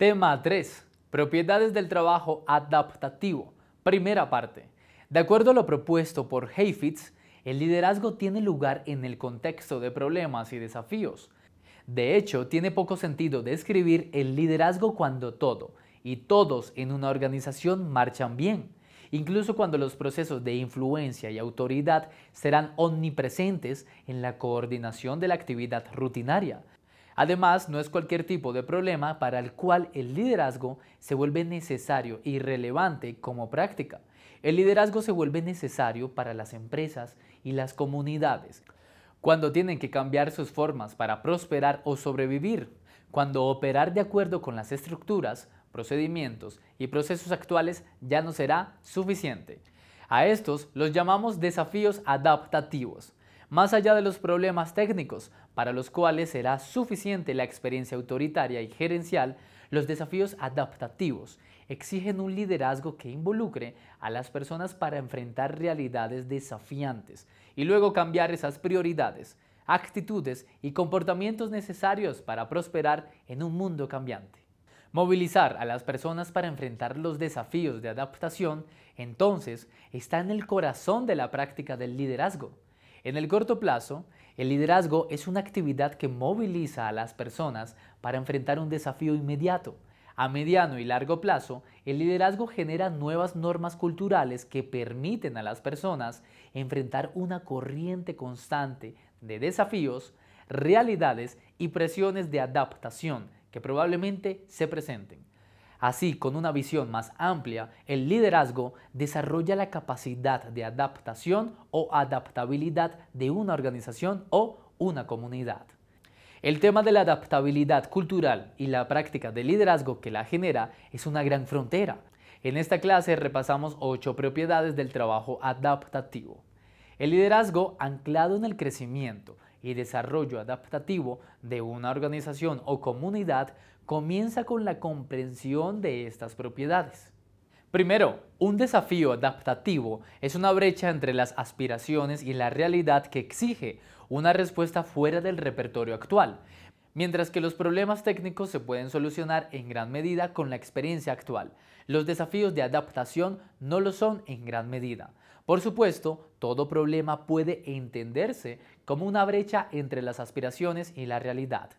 Tema 3. Propiedades del trabajo adaptativo. Primera parte. De acuerdo a lo propuesto por Heifetz, el liderazgo tiene lugar en el contexto de problemas y desafíos. De hecho, tiene poco sentido describir el liderazgo cuando todo y todos en una organización marchan bien, incluso cuando los procesos de influencia y autoridad serán omnipresentes en la coordinación de la actividad rutinaria. Además, no es cualquier tipo de problema para el cual el liderazgo se vuelve necesario y relevante como práctica. El liderazgo se vuelve necesario para las empresas y las comunidades, cuando tienen que cambiar sus formas para prosperar o sobrevivir, cuando operar de acuerdo con las estructuras, procedimientos y procesos actuales ya no será suficiente. A estos los llamamos desafíos adaptativos más allá de los problemas técnicos, para los cuales será suficiente la experiencia autoritaria y gerencial, los desafíos adaptativos exigen un liderazgo que involucre a las personas para enfrentar realidades desafiantes y luego cambiar esas prioridades, actitudes y comportamientos necesarios para prosperar en un mundo cambiante. Movilizar a las personas para enfrentar los desafíos de adaptación, entonces, está en el corazón de la práctica del liderazgo. En el corto plazo, el liderazgo es una actividad que moviliza a las personas para enfrentar un desafío inmediato. A mediano y largo plazo, el liderazgo genera nuevas normas culturales que permiten a las personas enfrentar una corriente constante de desafíos, realidades y presiones de adaptación que probablemente se presenten. Así, con una visión más amplia, el liderazgo desarrolla la capacidad de adaptación o adaptabilidad de una organización o una comunidad. El tema de la adaptabilidad cultural y la práctica de liderazgo que la genera es una gran frontera. En esta clase repasamos ocho propiedades del trabajo adaptativo. El liderazgo anclado en el crecimiento y desarrollo adaptativo de una organización o comunidad comienza con la comprensión de estas propiedades. Primero, un desafío adaptativo es una brecha entre las aspiraciones y la realidad que exige una respuesta fuera del repertorio actual, Mientras que los problemas técnicos se pueden solucionar en gran medida con la experiencia actual, los desafíos de adaptación no lo son en gran medida. Por supuesto, todo problema puede entenderse como una brecha entre las aspiraciones y la realidad.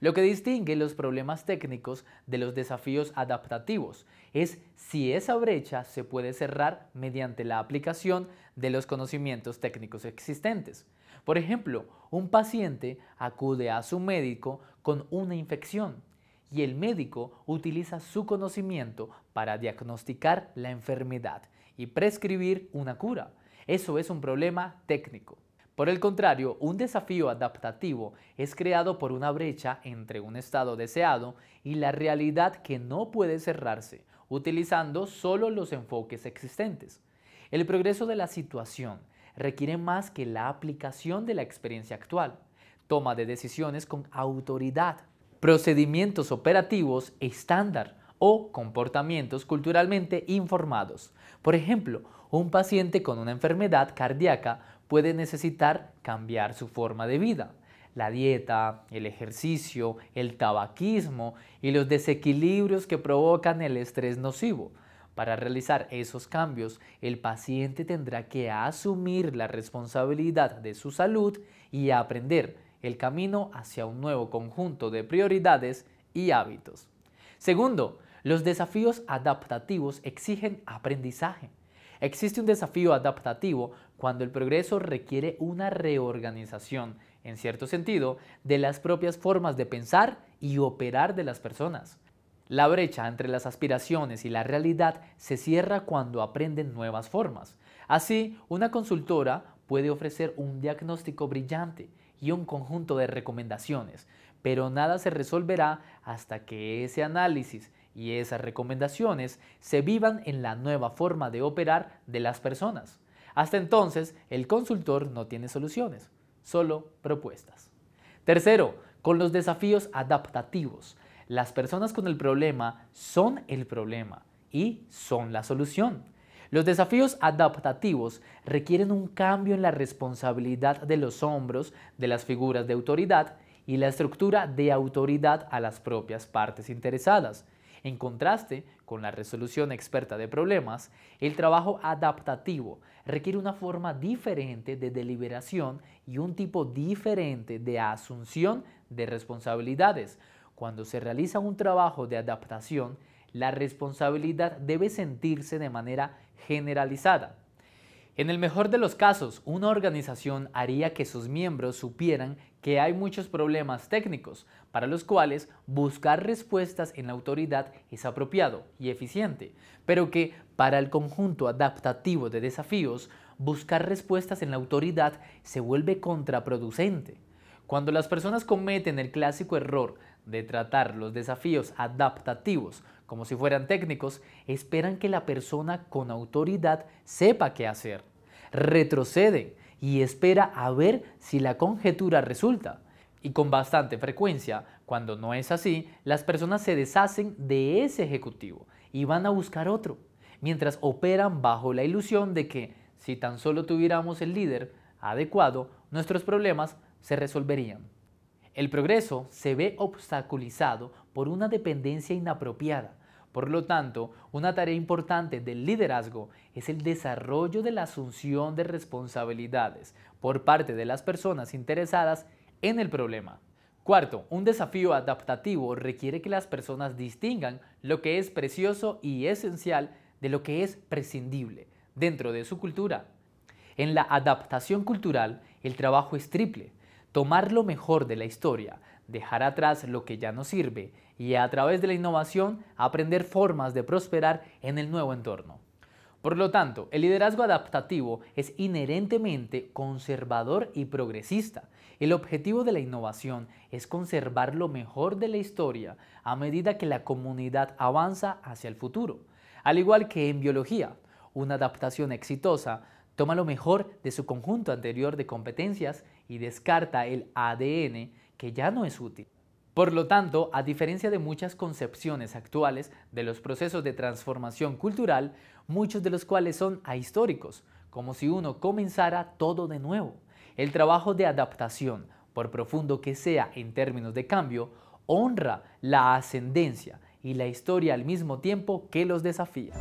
Lo que distingue los problemas técnicos de los desafíos adaptativos es si esa brecha se puede cerrar mediante la aplicación de los conocimientos técnicos existentes. Por ejemplo, un paciente acude a su médico con una infección y el médico utiliza su conocimiento para diagnosticar la enfermedad y prescribir una cura. Eso es un problema técnico. Por el contrario, un desafío adaptativo es creado por una brecha entre un estado deseado y la realidad que no puede cerrarse, utilizando solo los enfoques existentes. El progreso de la situación requiere más que la aplicación de la experiencia actual, toma de decisiones con autoridad, procedimientos operativos estándar o comportamientos culturalmente informados. Por ejemplo, un paciente con una enfermedad cardíaca puede necesitar cambiar su forma de vida. La dieta, el ejercicio, el tabaquismo y los desequilibrios que provocan el estrés nocivo. Para realizar esos cambios, el paciente tendrá que asumir la responsabilidad de su salud y aprender el camino hacia un nuevo conjunto de prioridades y hábitos. Segundo, los desafíos adaptativos exigen aprendizaje. Existe un desafío adaptativo cuando el progreso requiere una reorganización, en cierto sentido, de las propias formas de pensar y operar de las personas. La brecha entre las aspiraciones y la realidad se cierra cuando aprenden nuevas formas. Así, una consultora puede ofrecer un diagnóstico brillante y un conjunto de recomendaciones, pero nada se resolverá hasta que ese análisis y esas recomendaciones se vivan en la nueva forma de operar de las personas. Hasta entonces, el consultor no tiene soluciones, solo propuestas. Tercero, con los desafíos adaptativos. Las personas con el problema son el problema y son la solución. Los desafíos adaptativos requieren un cambio en la responsabilidad de los hombros de las figuras de autoridad y la estructura de autoridad a las propias partes interesadas. En contraste con la resolución experta de problemas, el trabajo adaptativo requiere una forma diferente de deliberación y un tipo diferente de asunción de responsabilidades. Cuando se realiza un trabajo de adaptación, la responsabilidad debe sentirse de manera generalizada. En el mejor de los casos, una organización haría que sus miembros supieran que hay muchos problemas técnicos para los cuales buscar respuestas en la autoridad es apropiado y eficiente, pero que para el conjunto adaptativo de desafíos, buscar respuestas en la autoridad se vuelve contraproducente. Cuando las personas cometen el clásico error de tratar los desafíos adaptativos como si fueran técnicos, esperan que la persona con autoridad sepa qué hacer. Retroceden y espera a ver si la conjetura resulta. Y con bastante frecuencia, cuando no es así, las personas se deshacen de ese ejecutivo y van a buscar otro, mientras operan bajo la ilusión de que si tan solo tuviéramos el líder adecuado, nuestros problemas se resolverían. El progreso se ve obstaculizado por una dependencia inapropiada, por lo tanto, una tarea importante del liderazgo es el desarrollo de la asunción de responsabilidades por parte de las personas interesadas en el problema. Cuarto, un desafío adaptativo requiere que las personas distingan lo que es precioso y esencial de lo que es prescindible dentro de su cultura. En la adaptación cultural, el trabajo es triple. Tomar lo mejor de la historia, dejar atrás lo que ya no sirve y a través de la innovación aprender formas de prosperar en el nuevo entorno. Por lo tanto, el liderazgo adaptativo es inherentemente conservador y progresista. El objetivo de la innovación es conservar lo mejor de la historia a medida que la comunidad avanza hacia el futuro. Al igual que en biología, una adaptación exitosa Toma lo mejor de su conjunto anterior de competencias y descarta el ADN que ya no es útil. Por lo tanto, a diferencia de muchas concepciones actuales de los procesos de transformación cultural, muchos de los cuales son ahistóricos, como si uno comenzara todo de nuevo, el trabajo de adaptación, por profundo que sea en términos de cambio, honra la ascendencia y la historia al mismo tiempo que los desafía.